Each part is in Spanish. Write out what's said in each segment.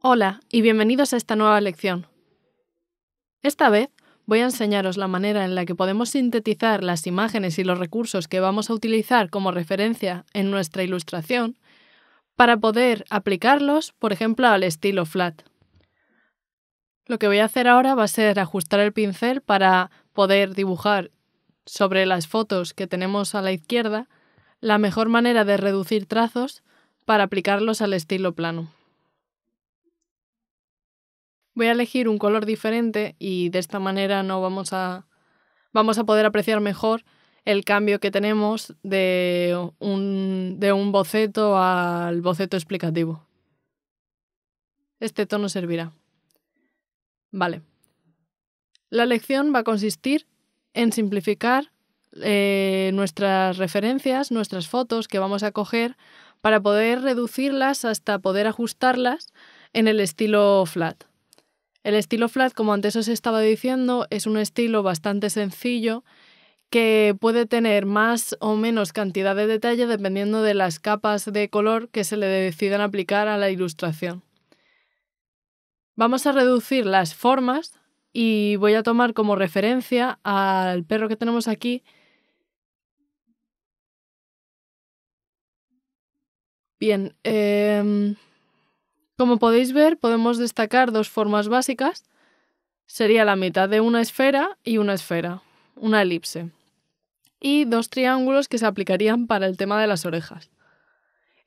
Hola y bienvenidos a esta nueva lección. Esta vez voy a enseñaros la manera en la que podemos sintetizar las imágenes y los recursos que vamos a utilizar como referencia en nuestra ilustración para poder aplicarlos, por ejemplo, al estilo flat. Lo que voy a hacer ahora va a ser ajustar el pincel para poder dibujar sobre las fotos que tenemos a la izquierda la mejor manera de reducir trazos para aplicarlos al estilo plano voy a elegir un color diferente y de esta manera no vamos a, vamos a poder apreciar mejor el cambio que tenemos de un, de un boceto al boceto explicativo. Este tono servirá. Vale. La lección va a consistir en simplificar eh, nuestras referencias, nuestras fotos que vamos a coger para poder reducirlas hasta poder ajustarlas en el estilo flat. El estilo flat, como antes os estaba diciendo, es un estilo bastante sencillo que puede tener más o menos cantidad de detalle dependiendo de las capas de color que se le decidan aplicar a la ilustración. Vamos a reducir las formas y voy a tomar como referencia al perro que tenemos aquí. Bien, em, como podéis ver, podemos destacar dos formas básicas. Sería la mitad de una esfera y una esfera, una elipse. Y dos triángulos que se aplicarían para el tema de las orejas.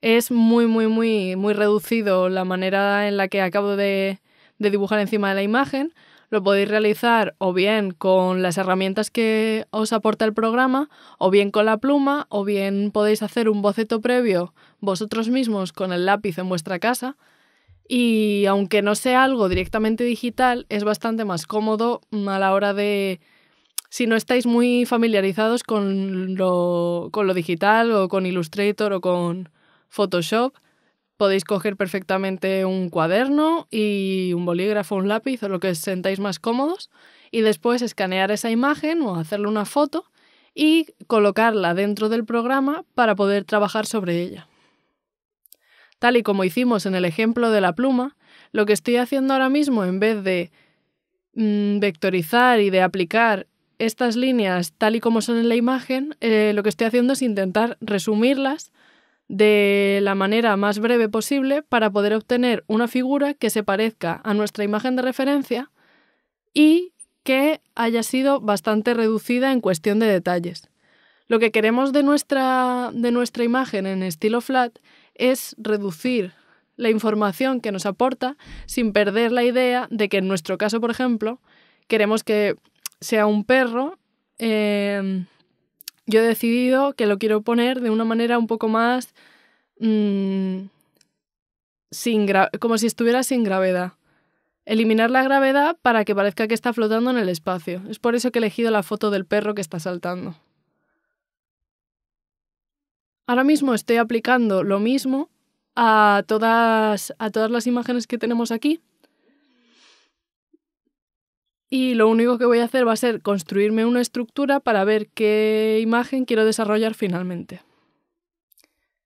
Es muy, muy, muy, muy reducido la manera en la que acabo de, de dibujar encima de la imagen. Lo podéis realizar o bien con las herramientas que os aporta el programa, o bien con la pluma, o bien podéis hacer un boceto previo vosotros mismos con el lápiz en vuestra casa. Y aunque no sea algo directamente digital, es bastante más cómodo a la hora de, si no estáis muy familiarizados con lo, digital o con Illustrator o con Photoshop, podéis coger perfectamente un cuaderno y un bolígrafo, un lápiz o lo que os sentáis más cómodos y después escanear esa imagen o hacerle una foto y colocarla dentro del programa para poder trabajar sobre ella tal y como hicimos en el ejemplo de la pluma, lo que estoy haciendo ahora mismo, en vez de mm, vectorizar y de aplicar estas líneas tal y como son en la imagen, eh, lo que estoy haciendo es intentar resumirlas de la manera más breve posible para poder obtener una figura que se parezca a nuestra imagen de referencia y que haya sido bastante reducida en cuestión de detalles. Lo que queremos de de nuestra imagen en estilo flat es reducir la información que nos aporta sin perder la idea de que en nuestro caso, por ejemplo, queremos que sea un perro. Em, yo he decidido que lo quiero poner de una manera un poco más... Mm, sin como si estuviera sin gravedad. Eliminar la gravedad para que parezca que está flotando en el espacio. Es por eso que he elegido la foto del perro que está saltando ahora mismo estoy aplicando lo mismo a todas, a todas las imágenes que tenemos aquí. Y lo único que voy a hacer va a ser construirme una estructura para ver qué imagen quiero desarrollar finalmente.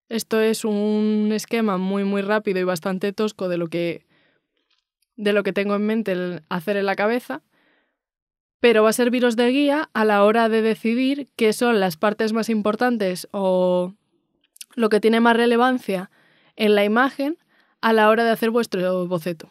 Esto es un esquema muy muy rápido y bastante tosco de lo que de lo que tengo en mente hacer en la cabeza, pero va a serviros de guía a la hora de decidir qué son las partes más importantes o lo que tiene más relevancia en la imagen a la hora de hacer vuestro boceto.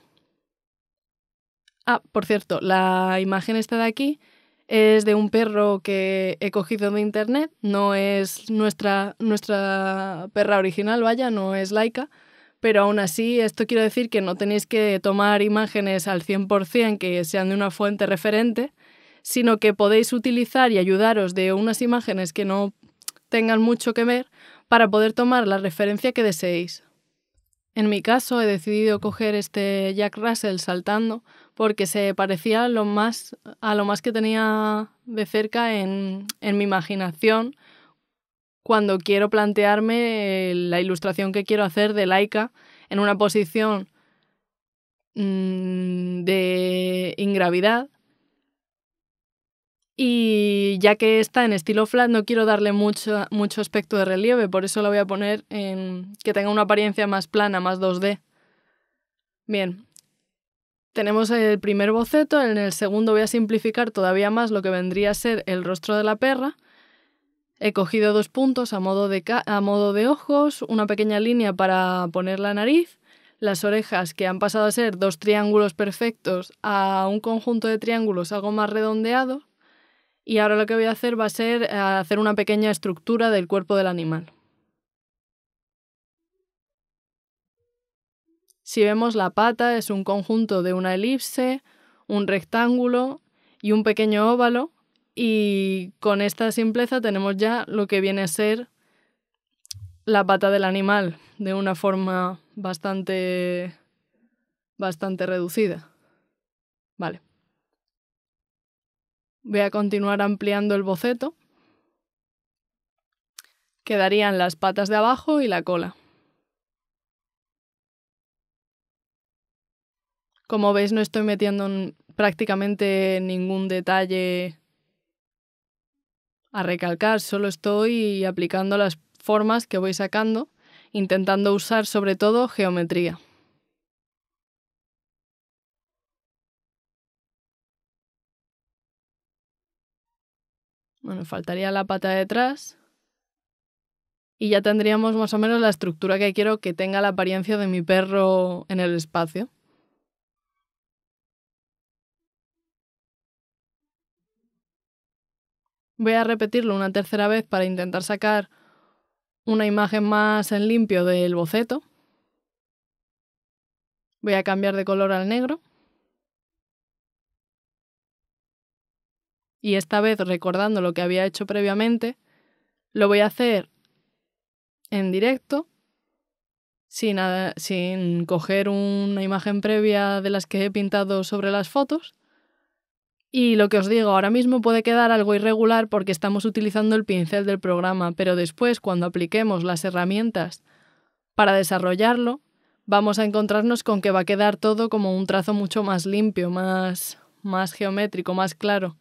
Ah, por cierto, la imagen esta de aquí es de un perro que he cogido de internet, no es nuestra, nuestra perra original, vaya, no es laica, pero aún así esto quiero decir que no tenéis que tomar imágenes al 100% que sean de una fuente referente, sino que podéis utilizar y ayudaros de unas imágenes que no tengan mucho que ver para poder tomar la referencia que deseéis. En mi caso he decidido coger este Jack Russell saltando porque se parecía lo más, a lo más que tenía de cerca en, en mi imaginación cuando quiero plantearme la ilustración que quiero hacer de Laika en una posición mm, de ingravidad y ya que está en estilo flat, no quiero darle mucho, aspecto de relieve, por eso la voy a poner en que tenga una apariencia más plana, más 2D. Bien, tenemos el primer boceto, en el segundo voy a simplificar todavía más lo que vendría a ser el rostro de la perra. He cogido dos puntos a modo de, a modo de ojos, una pequeña línea para poner la nariz, las orejas que han pasado a ser dos triángulos perfectos a un conjunto de triángulos algo más redondeado y ahora lo que voy a hacer va a ser eh, hacer una pequeña estructura del cuerpo del animal. Si vemos la pata es un conjunto de una elipse, un rectángulo y un pequeño óvalo y con esta simpleza tenemos ya lo que viene a ser la pata del animal de una forma bastante bastante reducida. Vale. Voy a continuar ampliando el boceto. Quedarían las patas de abajo y la cola. Como veis, no estoy metiendo prácticamente ningún detalle a recalcar, solo estoy aplicando las formas que voy sacando, intentando usar sobre todo geometría. Bueno, faltaría la pata de atrás. Y ya tendríamos más o menos la estructura que quiero que tenga la apariencia de mi perro en el espacio. Voy a repetirlo una tercera vez para intentar sacar una imagen más en limpio del boceto. Voy a cambiar de color al negro. y esta vez recordando lo que había hecho previamente, lo voy a hacer en directo, sin, sin coger una imagen previa de las que he pintado sobre las fotos. Y lo que os digo, ahora mismo puede quedar algo irregular porque estamos utilizando el pincel del programa, pero después, cuando apliquemos las herramientas para desarrollarlo, vamos a encontrarnos con que va a quedar todo como un trazo mucho más limpio, más, más geométrico, más claro.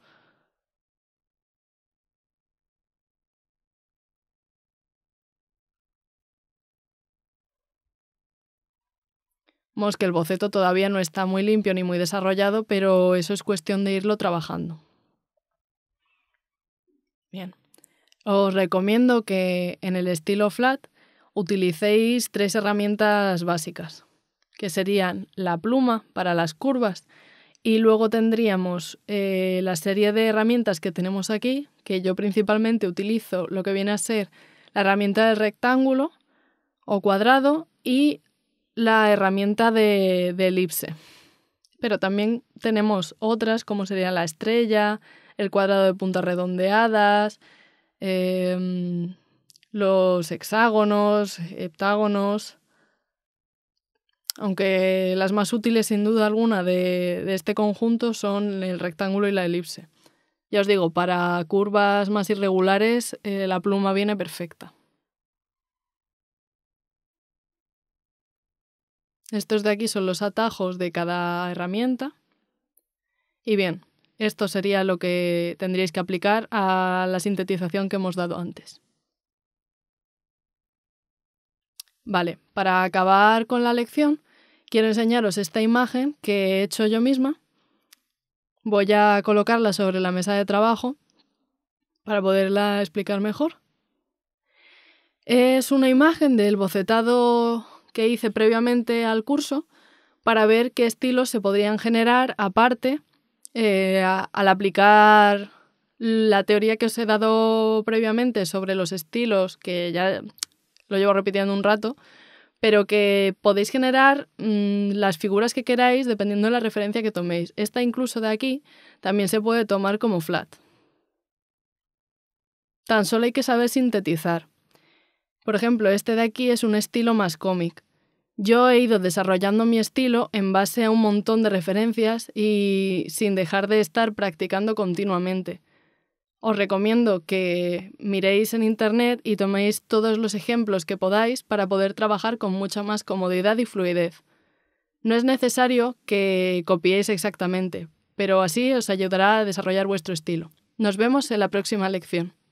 que el boceto todavía no está muy limpio ni muy desarrollado, pero eso es cuestión de irlo trabajando. Bien. Os recomiendo que en el estilo flat utilicéis tres herramientas básicas, que serían la pluma para las curvas y luego tendríamos eh, la serie de herramientas que tenemos aquí, que yo principalmente utilizo lo que viene a ser la herramienta del rectángulo o cuadrado y la herramienta de, elipse. Pero también tenemos otras como sería la estrella, el cuadrado de puntas redondeadas, em, los hexágonos, heptágonos. Aunque las más útiles, sin duda alguna, de, este conjunto son el rectángulo y la elipse. Ya os digo, para curvas más irregulares eh, la pluma viene perfecta. Estos de aquí son los atajos de cada herramienta. Y bien, esto sería lo que tendríais que aplicar a la sintetización que hemos dado antes. Vale, para acabar con la lección, quiero enseñaros esta imagen que he hecho yo misma. Voy a colocarla sobre la mesa de trabajo para poderla explicar mejor. Es una imagen del bocetado que hice previamente al curso para ver qué estilos se podrían generar aparte eh, al aplicar la teoría que os he dado previamente sobre los estilos, que ya lo llevo repitiendo un rato, pero que podéis generar mm, las figuras que queráis dependiendo de la referencia que toméis. Esta incluso de aquí también se puede tomar como flat. Tan solo hay que saber sintetizar. Por ejemplo, este de aquí es un estilo más cómic. Yo he ido desarrollando mi estilo en base a un montón de referencias y sin dejar de estar practicando continuamente. Os recomiendo que miréis en Internet y toméis todos los ejemplos que podáis para poder trabajar con mucha más comodidad y fluidez. No es necesario que copiéis exactamente, pero así os ayudará a desarrollar vuestro estilo. Nos vemos en la próxima lección.